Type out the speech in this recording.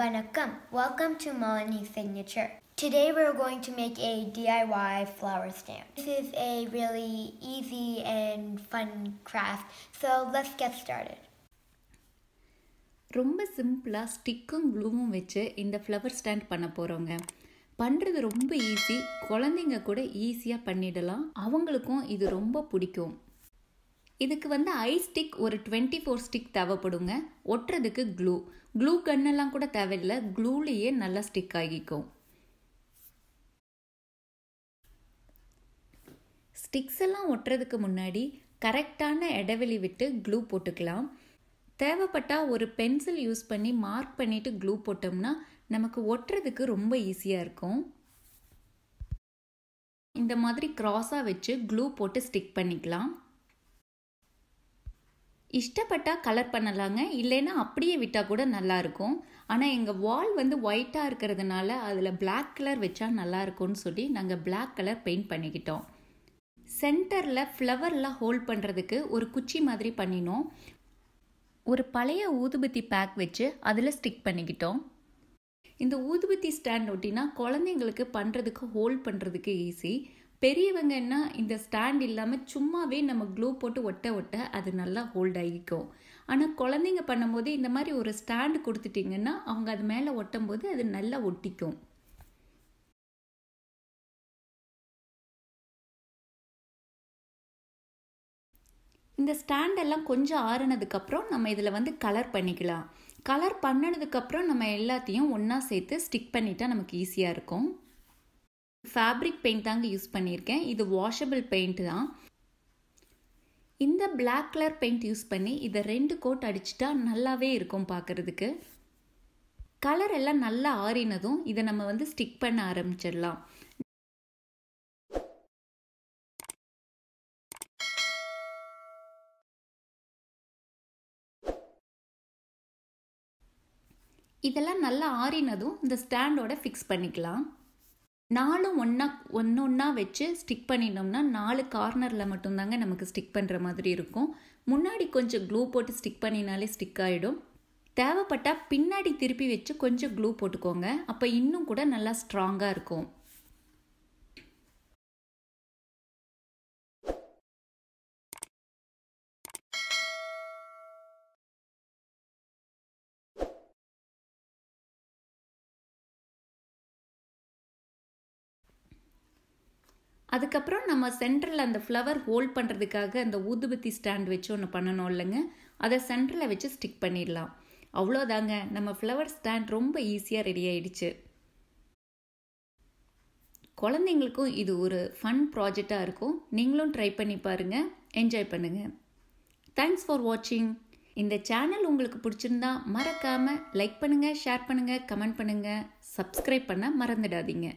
Vanakkam, welcome to Melanie Signature. Today we're going to make a DIY flower stamp. This is a really easy and fun craft, so let's get started. ரொம்ப சிம்பிளாக ஸ்டிக்கும் க்ளூவும் வச்சு இந்த flower stand பண்ண போகிறோங்க பண்ணுறது ரொம்ப easy குழந்தைங்க கூட ஈஸியாக பண்ணிடலாம் அவங்களுக்கும் இது ரொம்ப பிடிக்கும் இதுக்கு வந்து ஐ ஸ்டிக் ஒரு டுவெண்ட்டி ஃபோர் ஸ்டிக் தேவைப்படுங்க ஒட்டுறதுக்கு க்ளூ க்ளூ கண்ணெல்லாம் கூட தேவையில்லை க்ளூலேயே நல்லா ஸ்டிக் ஆகிக்கும் ஸ்டிக்ஸ் எல்லாம் ஒட்டுறதுக்கு முன்னாடி கரெக்டான இடைவெளி விட்டு க்ளூ போட்டுக்கலாம் தேவைப்பட்டால் ஒரு பென்சில் யூஸ் பண்ணி மார்க் பண்ணிவிட்டு க்ளூ போட்டோம்னா நமக்கு ஒட்டுறதுக்கு ரொம்ப ஈஸியாக இருக்கும் இந்த மாதிரி க்ராஸாக வச்சு க்ளூ போட்டு ஸ்டிக் பண்ணிக்கலாம் இஷ்டப்பட்டால் கலர் பண்ணலாங்க இல்லைன்னா அப்படியே விட்டால் கூட நல்லாயிருக்கும் ஆனால் எங்கள் வால் வந்து ஒயிட்டாக இருக்கிறதுனால அதில் பிளாக் கலர் வச்சா நல்லாயிருக்கும்னு சொல்லி நாங்கள் பிளாக் கலர் பெயிண்ட் பண்ணிக்கிட்டோம் சென்டரில் ஃப்ளவர்லாம் ஹோல்ட் பண்ணுறதுக்கு ஒரு குச்சி மாதிரி பண்ணினோம் ஒரு பழைய ஊதுபத்தி பேக் வச்சு அதில் ஸ்டிக் பண்ணிக்கிட்டோம் இந்த ஊதுபத்தி ஸ்டாண்ட் ஒட்டினா குழந்தைங்களுக்கு பண்ணுறதுக்கு ஹோல்ட் பண்ணுறதுக்கு ஈஸி பெரியவங்கன்னா இந்த ஸ்டாண்ட் இல்லாமல் சும்மாவே நம்ம க்ளூ போட்டு ஒட்ட ஒட்ட அது நல்லா ஹோல்ட் ஆகிக்கும் ஆனால் குழந்தைங்க பண்ணும்போது இந்த மாதிரி ஒரு ஸ்டாண்டு கொடுத்துட்டிங்கன்னா அவங்க அது மேலே ஒட்டும் போது அது நல்லா ஒட்டிக்கும் இந்த ஸ்டாண்டெல்லாம் கொஞ்சம் ஆறுனதுக்கப்புறம் நம்ம இதில் வந்து கலர் பண்ணிக்கலாம் கலர் பண்ணினதுக்கப்புறம் நம்ம எல்லாத்தையும் ஒன்றா சேர்த்து ஸ்டிக் பண்ணிட்டால் நமக்கு ஈஸியாக இருக்கும் ஃபேப்ரிக் பெயிண்ட் தாங்க யூஸ் பண்ணியிருக்கேன் இது வாஷபிள் பெயிண்ட் தான் இந்த பிளாக் கலர் பெயிண்ட் யூஸ் பண்ணி இதை ரெண்டு கோட் அடிச்சிட்டா நல்லாவே இருக்கும் பார்க்குறதுக்கு கலர் எல்லாம் நல்லா ஆறினதும் இதை நம்ம வந்து ஸ்டிக் பண்ண ஆரம்பிச்சிடலாம் இதெல்லாம் நல்லா ஆறினதும் இந்த ஸ்டாண்டோட ஃபிக்ஸ் பண்ணிக்கலாம் நாலும் ஒன்றா ஒன்று ஒன்றா வச்சு ஸ்டிக் பண்ணிட்டோம்னா நாலு கார்னரில் மட்டும்தாங்க நமக்கு ஸ்டிக் பண்ணுற மாதிரி இருக்கும் முன்னாடி கொஞ்சம் க்ளூ போட்டு ஸ்டிக் பண்ணினாலே ஸ்டிக் ஆகிடும் தேவைப்பட்டால் பின்னாடி திருப்பி வச்சு கொஞ்சம் க்ளூ போட்டுக்கோங்க அப்போ இன்னும் கூட நல்லா ஸ்ட்ராங்காக இருக்கும் அதுக்கப்புறம் நம்ம சென்டரில் அந்த ஃப்ளவர் ஹோல்ட் பண்ணுறதுக்காக அந்த ஊதுபத்தி ஸ்டாண்ட் வச்சு ஒன்று பண்ணணும் இல்லைங்க அதை சென்டரில் வச்சு ஸ்டிக் பண்ணிடலாம் அவ்வளோதாங்க நம்ம ஃப்ளவர் ஸ்டாண்ட் ரொம்ப ஈஸியாக ரெடி ஆயிடுச்சு குழந்தைங்களுக்கும் இது ஒரு ஃபன் ப்ராஜெக்டாக இருக்கும் நீங்களும் ட்ரை பண்ணி பாருங்கள் என்ஜாய் பண்ணுங்கள் தேங்க்ஸ் ஃபார் வாட்சிங் இந்த சேனல் உங்களுக்கு பிடிச்சிருந்தா மறக்காமல் லைக் பண்ணுங்கள் ஷேர் பண்ணுங்கள் கமெண்ட் பண்ணுங்கள் சப்ஸ்கிரைப் பண்ண மறந்துடாதீங்க